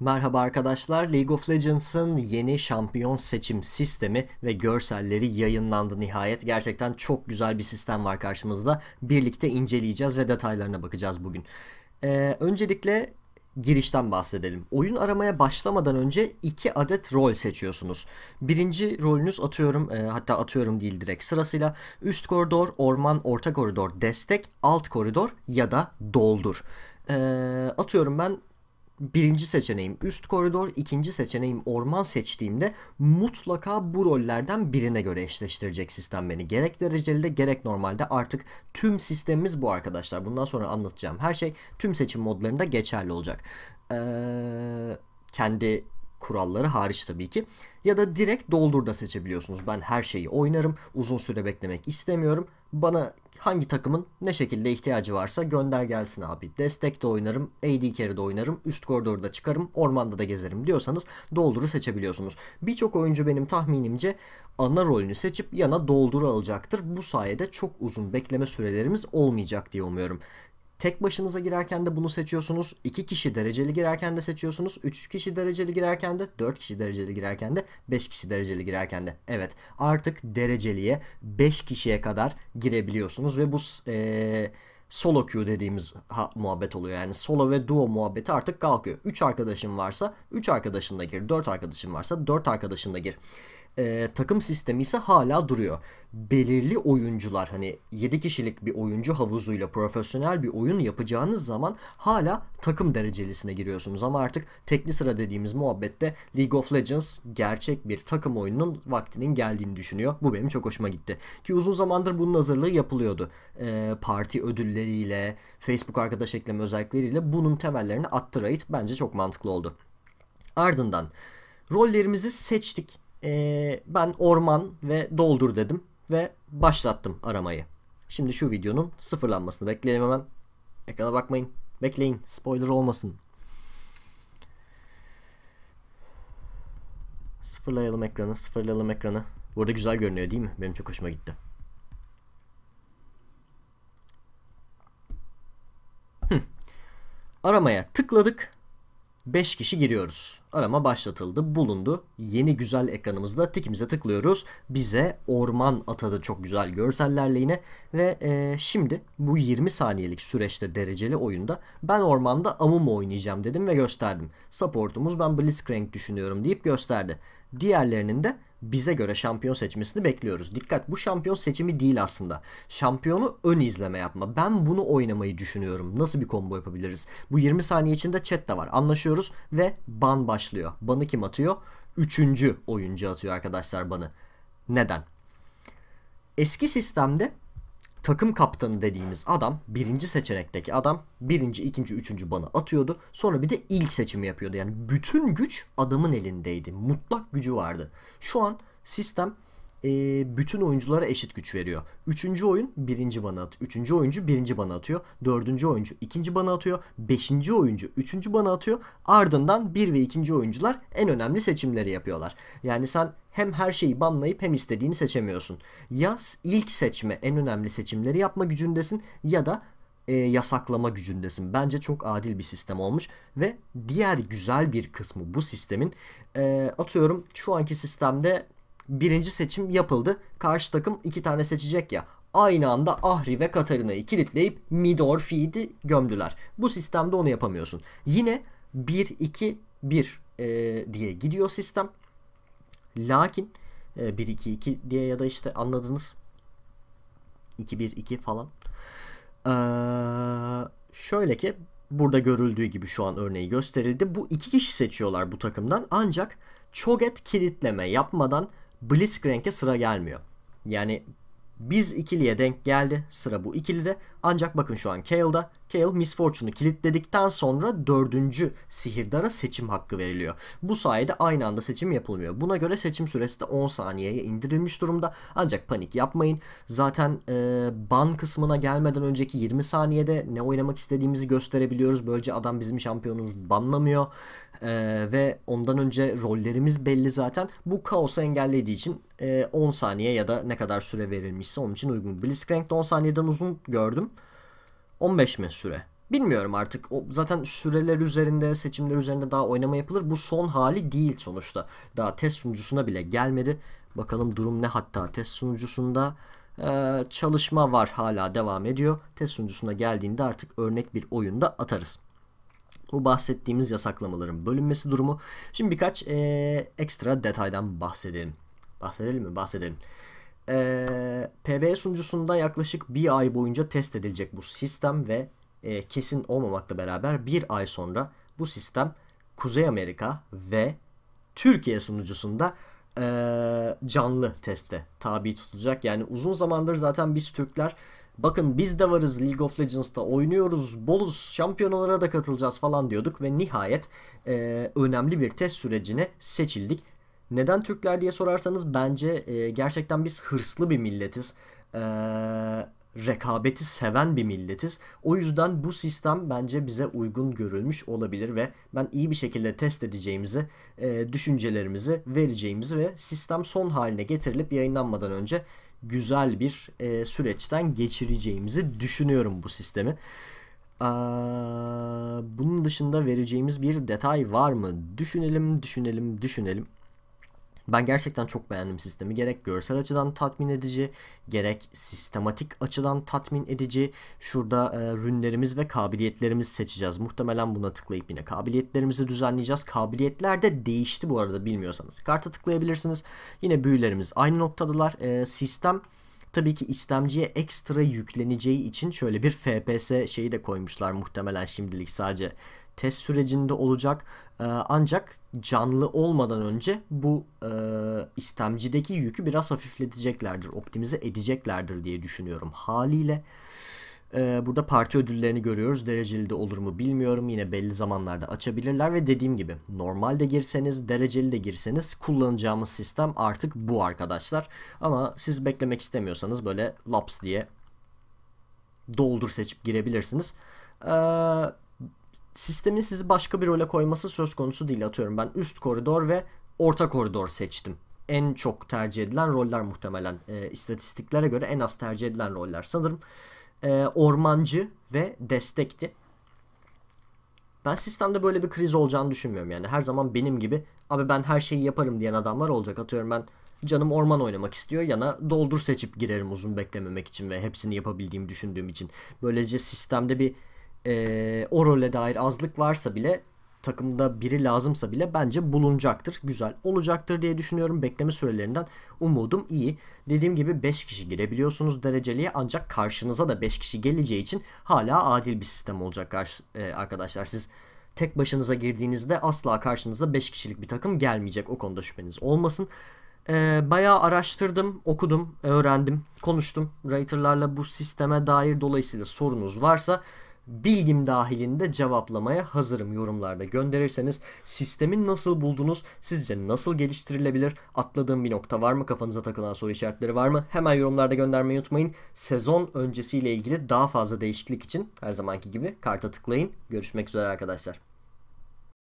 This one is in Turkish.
Merhaba arkadaşlar, League of Legends'ın yeni şampiyon seçim sistemi ve görselleri yayınlandı nihayet. Gerçekten çok güzel bir sistem var karşımızda. Birlikte inceleyeceğiz ve detaylarına bakacağız bugün. Ee, öncelikle girişten bahsedelim. Oyun aramaya başlamadan önce iki adet rol seçiyorsunuz. Birinci rolünüz atıyorum e, hatta atıyorum değil direkt sırasıyla üst koridor, orman, orta koridor, destek, alt koridor ya da doldur. E, atıyorum ben birinci seçeneğim üst koridor, ikinci seçeneğim orman seçtiğimde mutlaka bu rollerden birine göre eşleştirecek sistem beni. Gerek dereceli de gerek normalde artık tüm sistemimiz bu arkadaşlar. Bundan sonra anlatacağım her şey tüm seçim modlarında geçerli olacak. Ee, kendi kuralları hariç tabii ki. Ya da direkt doldur da seçebiliyorsunuz. Ben her şeyi oynarım. Uzun süre beklemek istemiyorum. Bana hangi takımın ne şekilde ihtiyacı varsa gönder gelsin abi. Destek de oynarım, AD de oynarım, üst koridorda çıkarım, ormanda da gezerim diyorsanız dolduru seçebiliyorsunuz. Birçok oyuncu benim tahminimce ana rolünü seçip yana dolduru alacaktır. Bu sayede çok uzun bekleme sürelerimiz olmayacak diye umuyorum. Tek başınıza girerken de bunu seçiyorsunuz. 2 kişi dereceli girerken de seçiyorsunuz. 3 kişi dereceli girerken de, 4 kişi dereceli girerken de, 5 kişi dereceli girerken de. Evet artık dereceliye 5 kişiye kadar girebiliyorsunuz ve bu ee, solo queue dediğimiz ha, muhabbet oluyor. Yani solo ve duo muhabbeti artık kalkıyor. 3 arkadaşın varsa 3 arkadaşınla gir. 4 arkadaşın varsa 4 arkadaşınla gir e, takım sistemi ise hala duruyor. Belirli oyuncular hani 7 kişilik bir oyuncu havuzuyla profesyonel bir oyun yapacağınız zaman hala takım derecelisine giriyorsunuz. Ama artık tekli sıra dediğimiz muhabbette League of Legends gerçek bir takım oyununun vaktinin geldiğini düşünüyor. Bu benim çok hoşuma gitti. Ki uzun zamandır bunun hazırlığı yapılıyordu. E, parti ödülleriyle, Facebook arkadaş ekleme özellikleriyle bunun temellerini attı Riot. Bence çok mantıklı oldu. Ardından rollerimizi seçtik e, ben orman ve doldur dedim ve başlattım aramayı. Şimdi şu videonun sıfırlanmasını bekleyelim hemen. Ekrana bakmayın. Bekleyin. Spoiler olmasın. Sıfırlayalım ekranı. Sıfırlayalım ekranı. Burada güzel görünüyor değil mi? Benim çok hoşuma gitti. Aramaya tıkladık. 5 kişi giriyoruz. Arama başlatıldı, bulundu. Yeni güzel ekranımızda tikimize tıklıyoruz. Bize orman atadı çok güzel görsellerle yine. Ve e, şimdi bu 20 saniyelik süreçte dereceli oyunda ben ormanda amum oynayacağım dedim ve gösterdim. Supportumuz ben Blitzcrank düşünüyorum deyip gösterdi. Diğerlerinin de bize göre şampiyon seçmesini bekliyoruz. Dikkat bu şampiyon seçimi değil aslında. Şampiyonu ön izleme yapma. Ben bunu oynamayı düşünüyorum. Nasıl bir combo yapabiliriz? Bu 20 saniye içinde chat de var. Anlaşıyoruz ve ban başlıyor. Banı kim atıyor? Üçüncü oyuncu atıyor arkadaşlar banı. Neden? Eski sistemde takım kaptanı dediğimiz adam birinci seçenekteki adam birinci, ikinci, üçüncü bana atıyordu. Sonra bir de ilk seçimi yapıyordu. Yani bütün güç adamın elindeydi. Mutlak gücü vardı. Şu an sistem e, bütün oyunculara eşit güç veriyor. Üçüncü oyun birinci bana at. Üçüncü oyuncu birinci bana atıyor. Dördüncü oyuncu ikinci bana atıyor. Beşinci oyuncu üçüncü bana atıyor. Ardından bir ve ikinci oyuncular en önemli seçimleri yapıyorlar. Yani sen hem her şeyi banlayıp hem istediğini seçemiyorsun. Ya ilk seçme en önemli seçimleri yapma gücündesin ya da e, yasaklama gücündesin. Bence çok adil bir sistem olmuş ve diğer güzel bir kısmı bu sistemin e, atıyorum şu anki sistemde birinci seçim yapıldı. Karşı takım iki tane seçecek ya. Aynı anda Ahri ve Katarina'yı kilitleyip Midor Feed'i gömdüler. Bu sistemde onu yapamıyorsun. Yine 1-2-1 e, diye gidiyor sistem. Lakin e, 1-2-2 diye ya da işte anladınız. 2-1-2 falan. Ee, şöyle ki burada görüldüğü gibi şu an örneği gösterildi. Bu iki kişi seçiyorlar bu takımdan ancak Çoget kilitleme yapmadan Blitzcrank'e sıra gelmiyor. Yani biz ikiliye denk geldi. Sıra bu ikilide. Ancak bakın şu an Kale'da. Kale Misfortune'u kilitledikten sonra dördüncü sihirdara seçim hakkı veriliyor. Bu sayede aynı anda seçim yapılmıyor. Buna göre seçim süresi de 10 saniyeye indirilmiş durumda. Ancak panik yapmayın. Zaten e, ban kısmına gelmeden önceki 20 saniyede ne oynamak istediğimizi gösterebiliyoruz. Böylece adam bizim şampiyonumuz banlamıyor. Ee, ve ondan önce rollerimiz belli zaten. Bu kaosu engellediği için e, 10 saniye ya da ne kadar süre verilmişse onun için uygun. Blitzcrank'da 10 saniyeden uzun gördüm. 15 mi süre? Bilmiyorum artık. O, zaten süreler üzerinde, seçimler üzerinde daha oynama yapılır. Bu son hali değil sonuçta. Daha test sunucusuna bile gelmedi. Bakalım durum ne hatta test sunucusunda e, çalışma var hala devam ediyor. Test sunucusuna geldiğinde artık örnek bir oyunda atarız bu bahsettiğimiz yasaklamaların bölünmesi durumu. Şimdi birkaç e, ekstra detaydan bahsedelim. Bahsedelim mi? Bahsedelim. E, PB sunucusunda yaklaşık bir ay boyunca test edilecek bu sistem ve e, kesin olmamakla beraber bir ay sonra bu sistem Kuzey Amerika ve Türkiye sunucusunda e, canlı teste tabi tutulacak. Yani uzun zamandır zaten biz Türkler bakın biz de varız League of Legends'ta oynuyoruz, boluz, şampiyonalara da katılacağız falan diyorduk ve nihayet e, önemli bir test sürecine seçildik. Neden Türkler diye sorarsanız bence e, gerçekten biz hırslı bir milletiz. Eee rekabeti seven bir milletiz. O yüzden bu sistem bence bize uygun görülmüş olabilir ve ben iyi bir şekilde test edeceğimizi, e, düşüncelerimizi vereceğimizi ve sistem son haline getirilip yayınlanmadan önce güzel bir e, süreçten geçireceğimizi düşünüyorum bu sistemi. Ee, bunun dışında vereceğimiz bir detay var mı? Düşünelim, düşünelim, düşünelim. Ben gerçekten çok beğendim sistemi. Gerek görsel açıdan tatmin edici, gerek sistematik açıdan tatmin edici. Şurada e, rünlerimiz ve kabiliyetlerimizi seçeceğiz. Muhtemelen buna tıklayıp yine kabiliyetlerimizi düzenleyeceğiz. Kabiliyetler de değişti bu arada bilmiyorsanız. Karta tıklayabilirsiniz. Yine büyülerimiz aynı noktadalar. E, sistem tabii ki istemciye ekstra yükleneceği için şöyle bir FPS şeyi de koymuşlar muhtemelen şimdilik sadece test sürecinde olacak. Ee, ancak canlı olmadan önce bu e, istemcideki yükü biraz hafifleteceklerdir, optimize edeceklerdir diye düşünüyorum haliyle. Ee, burada parti ödüllerini görüyoruz. Dereceli de olur mu bilmiyorum. Yine belli zamanlarda açabilirler ve dediğim gibi normalde girseniz, dereceli de girseniz kullanacağımız sistem artık bu arkadaşlar. Ama siz beklemek istemiyorsanız böyle laps diye doldur seçip girebilirsiniz. Ee, sistemin sizi başka bir role koyması söz konusu değil atıyorum. Ben üst koridor ve orta koridor seçtim. En çok tercih edilen roller muhtemelen. E, istatistiklere göre en az tercih edilen roller sanırım e, ormancı ve destekti. Ben sistemde böyle bir kriz olacağını düşünmüyorum. Yani her zaman benim gibi abi ben her şeyi yaparım diyen adamlar olacak. Atıyorum ben canım orman oynamak istiyor yana doldur seçip girerim uzun beklememek için ve hepsini yapabildiğimi düşündüğüm için. Böylece sistemde bir e, o role dair azlık varsa bile takımda biri lazımsa bile bence bulunacaktır. Güzel olacaktır diye düşünüyorum. Bekleme sürelerinden umudum iyi. Dediğim gibi 5 kişi girebiliyorsunuz dereceliğe ancak karşınıza da 5 kişi geleceği için hala adil bir sistem olacak e, arkadaşlar. Siz tek başınıza girdiğinizde asla karşınıza 5 kişilik bir takım gelmeyecek. O konuda şüpheniz olmasın. E, bayağı araştırdım, okudum, öğrendim, konuştum. Writer'larla bu sisteme dair dolayısıyla sorunuz varsa bilgim dahilinde cevaplamaya hazırım yorumlarda gönderirseniz. Sistemin nasıl buldunuz? Sizce nasıl geliştirilebilir? Atladığım bir nokta var mı? Kafanıza takılan soru işaretleri var mı? Hemen yorumlarda göndermeyi unutmayın. Sezon öncesiyle ilgili daha fazla değişiklik için her zamanki gibi karta tıklayın. Görüşmek üzere arkadaşlar.